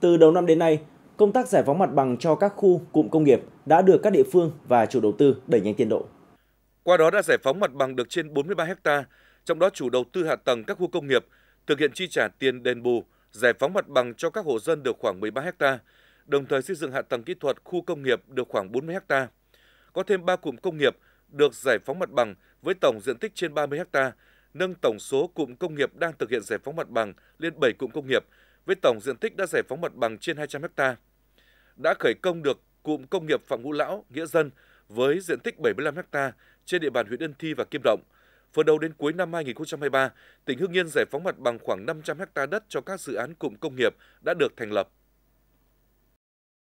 Từ đầu năm đến nay, công tác giải phóng mặt bằng cho các khu cụm công nghiệp đã được các địa phương và chủ đầu tư đẩy nhanh tiến độ. Qua đó đã giải phóng mặt bằng được trên 43 ha, trong đó chủ đầu tư hạ tầng các khu công nghiệp thực hiện chi trả tiền đền bù, giải phóng mặt bằng cho các hộ dân được khoảng 13 ha, đồng thời xây dựng hạ tầng kỹ thuật khu công nghiệp được khoảng 40 ha. Có thêm 3 cụm công nghiệp được giải phóng mặt bằng với tổng diện tích trên 30 ha, nâng tổng số cụm công nghiệp đang thực hiện giải phóng mặt bằng lên 7 cụm công nghiệp – với tổng diện tích đã giải phóng mặt bằng trên 200 ha. Đã khởi công được cụm công nghiệp Phạm Ngũ Lão, Nghĩa Dân với diện tích 75 ha trên địa bàn huyện Ân Thi và Kim Động. Phần đầu đến cuối năm 2023, tỉnh Hưng Yên giải phóng mặt bằng khoảng 500 ha đất cho các dự án cụm công nghiệp đã được thành lập.